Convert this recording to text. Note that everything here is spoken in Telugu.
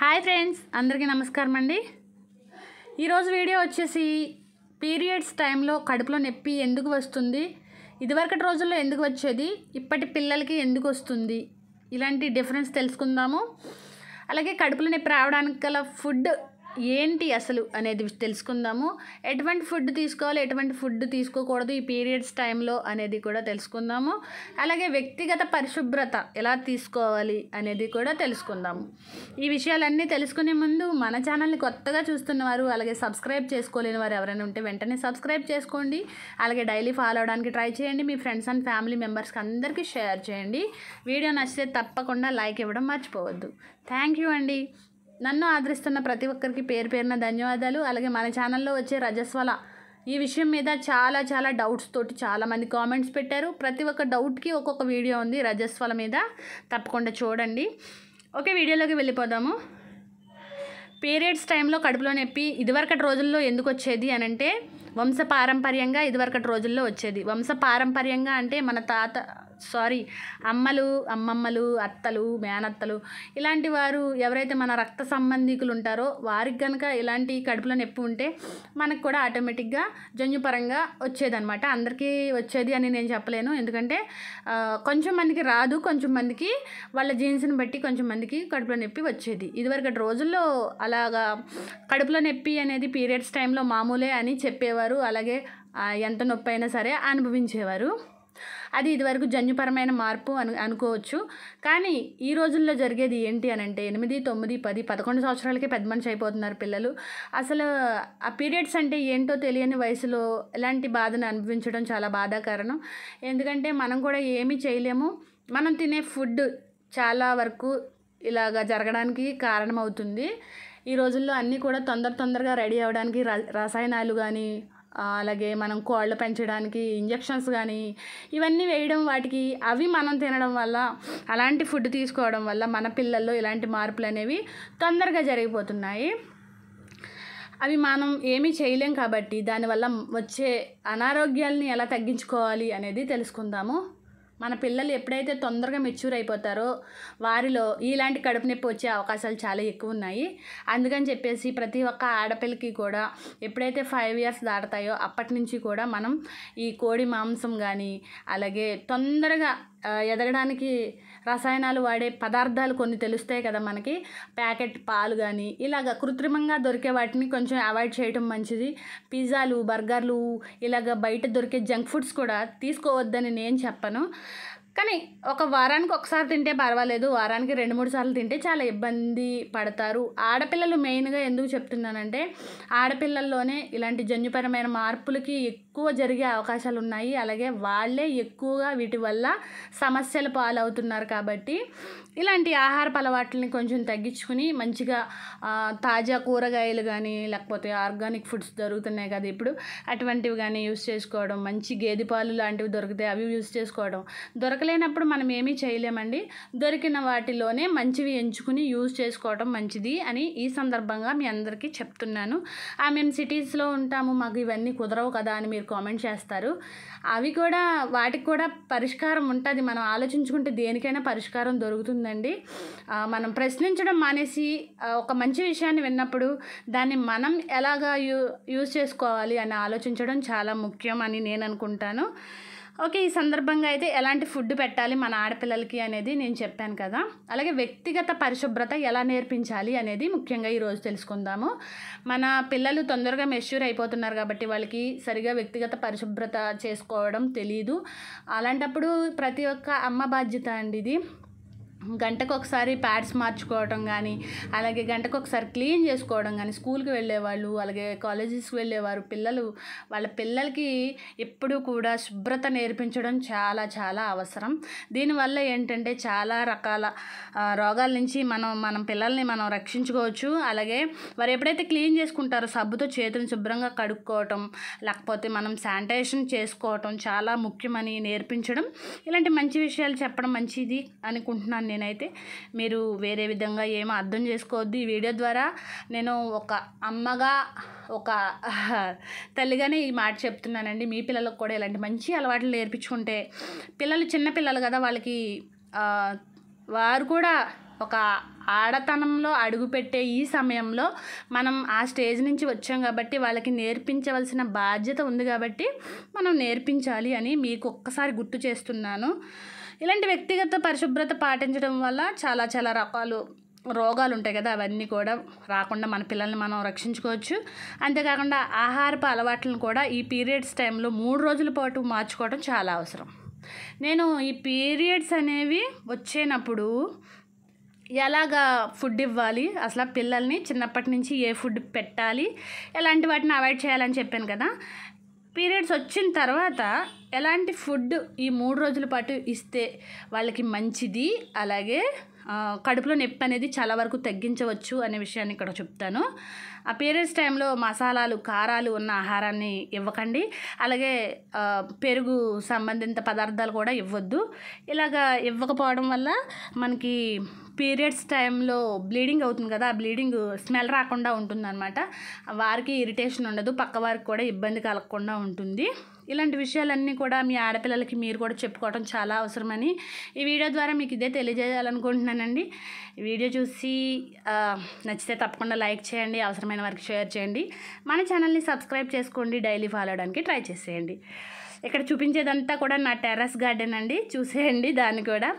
హాయ్ ఫ్రెండ్స్ అందరికీ నమస్కారం అండి ఈరోజు వీడియో వచ్చేసి పీరియడ్స్ టైంలో కడుపులో నొప్పి ఎందుకు వస్తుంది ఇదివరకటి రోజుల్లో ఎందుకు వచ్చేది ఇప్పటి పిల్లలకి ఎందుకు వస్తుంది ఇలాంటి డిఫరెన్స్ తెలుసుకుందాము అలాగే కడుపులో నొప్పి రావడానికి గల ఫుడ్ ఏంటి అసలు అనేది తెలుసుకుందాము ఎటువంటి ఫుడ్ తీసుకోవాలి ఎటువంటి ఫుడ్ తీసుకోకూడదు ఈ పీరియడ్స్ టైంలో అనేది కూడా తెలుసుకుందాము అలాగే వ్యక్తిగత పరిశుభ్రత ఎలా తీసుకోవాలి అనేది కూడా తెలుసుకుందాము ఈ విషయాలన్నీ తెలుసుకునే ముందు మన ఛానల్ని కొత్తగా చూస్తున్నవారు అలాగే సబ్స్క్రైబ్ చేసుకోలేని వారు ఎవరైనా ఉంటే వెంటనే సబ్స్క్రైబ్ చేసుకోండి అలాగే డైలీ ఫాలో అవడానికి ట్రై చేయండి మీ ఫ్రెండ్స్ అండ్ ఫ్యామిలీ మెంబర్స్కి అందరికీ షేర్ చేయండి వీడియో నచ్చితే తప్పకుండా లైక్ ఇవ్వడం మర్చిపోవద్దు థ్యాంక్ యూ అండి నన్ను ఆదరిస్తున్న ప్రతి ఒక్కరికి పేరు పేరున ధన్యవాదాలు అలాగే మన ఛానల్లో వచ్చే రజస్వల ఈ విషయం మీద చాలా చాలా డౌట్స్ తోటి చాలామంది కామెంట్స్ పెట్టారు ప్రతి ఒక్క డౌట్కి ఒక్కొక్క వీడియో ఉంది రజస్వల మీద తప్పకుండా చూడండి ఓకే వీడియోలోకి వెళ్ళిపోదాము పీరియడ్స్ టైంలో కడుపులో నొప్పి ఇదివరకటి రోజుల్లో ఎందుకు వచ్చేది అని అంటే పారంపర్యంగా ఇదివరకటి రోజుల్లో వచ్చేది వంశ పారంపర్యంగా అంటే మన తాత సారీ అమ్మలు అమ్మమ్మలు అత్తలు మేనత్తలు ఇలాంటి వారు ఎవరైతే మన రక్త సంబంధికులు ఉంటారో వారికి కనుక ఇలాంటి కడుపులో నొప్పి ఉంటే మనకు కూడా ఆటోమేటిక్గా జన్యుపరంగా వచ్చేదనమాట అందరికీ వచ్చేది అని నేను చెప్పలేను ఎందుకంటే కొంచెం మందికి రాదు కొంచెం మందికి వాళ్ళ జీన్స్ని బట్టి కొంచెం మందికి కడుపులో నొప్పి వచ్చేది ఇదివరకటి రోజుల్లో అలాగా కడుపులో నొప్పి అనేది పీరియడ్స్ టైంలో మామూలే అని చెప్పేవారు అలాగే ఎంత నొప్పి అయినా సరే అనుభవించేవారు అది ఇదివరకు జన్యుపరమైన మార్పు అను అనుకోవచ్చు కానీ ఈ రోజుల్లో జరిగేది ఏంటి అని అంటే ఎనిమిది తొమ్మిది పది పదకొండు సంవత్సరాలకే పెద్ద మనిషి అయిపోతున్నారు పిల్లలు అసలు ఆ పీరియడ్స్ అంటే ఏంటో తెలియని వయసులో ఎలాంటి బాధను అనుభవించడం చాలా బాధాకరణం ఎందుకంటే మనం కూడా ఏమీ చేయలేము మనం తినే ఫుడ్ చాలా వరకు ఇలాగ జరగడానికి కారణమవుతుంది ఈ రోజుల్లో అన్నీ కూడా తొందర తొందరగా రెడీ అవ్వడానికి రసాయనాలు కానీ అలాగే మనం కోళ్ళు పెంచడానికి ఇంజక్షన్స్ కానీ ఇవన్నీ వేయడం వాటికి అవి మనం తినడం వల్ల అలాంటి ఫుడ్ తీసుకోవడం వల్ల మన పిల్లల్లో ఇలాంటి మార్పులు అనేవి తొందరగా జరిగిపోతున్నాయి అవి మనం ఏమీ చేయలేం కాబట్టి దానివల్ల వచ్చే అనారోగ్యాలని ఎలా తగ్గించుకోవాలి అనేది తెలుసుకుందాము మన పిల్లలు ఎప్పుడైతే తొందరగా మెచ్యూర్ అయిపోతారో వారిలో ఇలాంటి కడుపు నొప్పి వచ్చే అవకాశాలు చాలా ఎక్కువ ఉన్నాయి అందుకని చెప్పేసి ప్రతి ఒక్క ఆడపిల్లకి కూడా ఎప్పుడైతే ఫైవ్ ఇయర్స్ దాటుతాయో అప్పటి నుంచి కూడా మనం ఈ కోడి మాంసం కానీ అలాగే తొందరగా ఎదగడానికి రసాయనాలు వాడే పదార్థాలు కొన్ని తెలుస్తాయి కదా మనకి ప్యాకెట్ పాలు కానీ ఇలాగ కృత్రిమంగా దొరికే వాటిని కొంచెం అవాయిడ్ చేయటం మంచిది పిజ్జాలు బర్గర్లు ఇలాగ బయట దొరికే జంక్ ఫుడ్స్ కూడా తీసుకోవద్దని నేను చెప్పను కానీ ఒక వారానికి ఒకసారి తింటే పర్వాలేదు వారానికి రెండు మూడు సార్లు తింటే చాలా ఇబ్బంది పడతారు ఆడపిల్లలు మెయిన్గా ఎందుకు చెప్తున్నానంటే ఆడపిల్లల్లోనే ఇలాంటి జన్యుపరమైన మార్పులకి ఎక్కువ జరిగే అవకాశాలు ఉన్నాయి అలాగే వాళ్ళే ఎక్కువగా వీటి వల్ల సమస్యలు పాలవుతున్నారు కాబట్టి ఇలాంటి ఆహారపు అలవాట్లని కొంచెం తగ్గించుకుని మంచిగా తాజా కూరగాయలు కానీ లేకపోతే ఆర్గానిక్ ఫుడ్స్ దొరుకుతున్నాయి కదా ఇప్పుడు అటువంటివి కానీ యూస్ చేసుకోవడం మంచి గేదె పాలు లాంటివి దొరికితే అవి యూస్ చేసుకోవడం దొరకలేనప్పుడు మనం ఏమీ చేయలేమండి దొరికిన వాటిలోనే మంచివి ఎంచుకుని యూజ్ చేసుకోవడం మంచిది అని ఈ సందర్భంగా మీ అందరికీ చెప్తున్నాను ఆ మేము సిటీస్లో ఉంటాము మాకు ఇవన్నీ కుదరవు కదా అని మీరు కామెంట్ చేస్తారు అవి కూడా వాటికి కూడా పరిష్కారం ఉంటుంది మనం ఆలోచించుకుంటే దేనికైనా పరిష్కారం దొరుకుతుందండి మనం ప్రశ్నించడం మానేసి ఒక మంచి విషయాన్ని విన్నప్పుడు దాన్ని మనం ఎలాగా యూ యూస్ చేసుకోవాలి అని ఆలోచించడం చాలా ముఖ్యం అని నేను అనుకుంటాను ఓకే ఈ సందర్భంగా అయితే ఎలాంటి ఫుడ్ పెట్టాలి మన ఆడపిల్లలకి అనేది నేను చెప్పాను కదా అలాగే వ్యక్తిగత పరిశుభ్రత ఎలా నేర్పించాలి అనేది ముఖ్యంగా ఈరోజు తెలుసుకుందాము మన పిల్లలు తొందరగా మెష్యూర్ అయిపోతున్నారు కాబట్టి వాళ్ళకి సరిగా వ్యక్తిగత పరిశుభ్రత చేసుకోవడం తెలీదు అలాంటప్పుడు ప్రతి ఒక్క అమ్మ బాధ్యత అండి ఇది గంటకు ఒకసారి ప్యాడ్స్ మార్చుకోవడం కానీ అలాగే గంటకు ఒకసారి క్లీన్ చేసుకోవడం కానీ స్కూల్కి వెళ్ళేవాళ్ళు అలాగే కాలేజెస్కి వెళ్ళేవారు పిల్లలు వాళ్ళ పిల్లలకి ఎప్పుడూ కూడా శుభ్రత నేర్పించడం చాలా చాలా అవసరం దీనివల్ల ఏంటంటే చాలా రకాల రోగాల నుంచి మనం మనం పిల్లల్ని మనం రక్షించుకోవచ్చు అలాగే వారు ఎప్పుడైతే క్లీన్ చేసుకుంటారో సబ్బుతో చేతులను శుభ్రంగా కడుక్కోవటం లేకపోతే మనం శానిటైజేషన్ చేసుకోవటం చాలా ముఖ్యమని నేర్పించడం ఇలాంటి మంచి విషయాలు చెప్పడం మంచిది అనుకుంటున్నాను నేనైతే మీరు వేరే విధంగా ఏమో అర్థం చేసుకోవద్దు ఈ వీడియో ద్వారా నేను ఒక అమ్మగా ఒక తల్లిగానే ఈ మాట చెప్తున్నానండి మీ పిల్లలకు కూడా ఇలాంటి మంచి అలవాట్లు నేర్పించుకుంటే పిల్లలు చిన్నపిల్లలు కదా వాళ్ళకి వారు కూడా ఒక ఆడతనంలో అడుగుపెట్టే ఈ సమయంలో మనం ఆ స్టేజ్ నుంచి వచ్చాం కాబట్టి వాళ్ళకి నేర్పించవలసిన బాధ్యత ఉంది కాబట్టి మనం నేర్పించాలి అని మీకు ఒక్కసారి గుర్తు చేస్తున్నాను ఇలాంటి వ్యక్తిగత పరిశుభ్రత పాటించడం వల్ల చాలా చాలా రకాలు రోగాలు ఉంటాయి కదా అవన్నీ కూడా రాకుండా మన పిల్లల్ని మనం రక్షించుకోవచ్చు అంతేకాకుండా ఆహారపు అలవాట్లను కూడా ఈ పీరియడ్స్ టైంలో మూడు రోజుల పాటు మార్చుకోవడం చాలా అవసరం నేను ఈ పీరియడ్స్ అనేవి వచ్చేనప్పుడు ఎలాగా ఫుడ్ ఇవ్వాలి అసలు పిల్లల్ని చిన్నప్పటి నుంచి ఏ ఫుడ్ పెట్టాలి ఎలాంటి వాటిని అవాయిడ్ చేయాలని చెప్పాను కదా పీరియడ్స్ వచ్చిన తర్వాత ఎలాంటి ఫుడ్ ఈ మూడు రోజుల పాటు ఇస్తే వాళ్ళకి మంచిది అలాగే కడుపులో నొప్పి అనేది చాలా వరకు తగ్గించవచ్చు అనే విషయాన్ని ఇక్కడ చెప్తాను ఆ పీరియడ్స్ టైంలో మసాలాలు కారాలు ఉన్న ఆహారాన్ని ఇవ్వకండి అలాగే పెరుగు సంబంధిత పదార్థాలు కూడా ఇవ్వద్దు ఇలాగ ఇవ్వకపోవడం వల్ల మనకి పీరియడ్స్ టైంలో బ్లీడింగ్ అవుతుంది కదా ఆ బ్లీడింగ్ స్మెల్ రాకుండా ఉంటుందన్నమాట వారికి ఇరిటేషన్ ఉండదు పక్క వారికి కూడా ఇబ్బంది కలగకుండా ఉంటుంది ఇలాంటి విషయాలన్నీ కూడా మీ ఆడపిల్లలకి మీరు కూడా చెప్పుకోవడం చాలా అవసరమని ఈ వీడియో ద్వారా మీకు ఇదే తెలియజేయాలనుకుంటున్నానండి ఈ వీడియో చూసి నచ్చితే తప్పకుండా లైక్ చేయండి అవసరమైన వారికి షేర్ చేయండి మన ఛానల్ని సబ్స్క్రైబ్ చేసుకోండి డైలీ ఫాలో అవడానికి ట్రై చేసేయండి ఇక్కడ చూపించేదంతా కూడా నా టెర్రస్ గార్డెన్ అండి చూసేయండి దాన్ని కూడా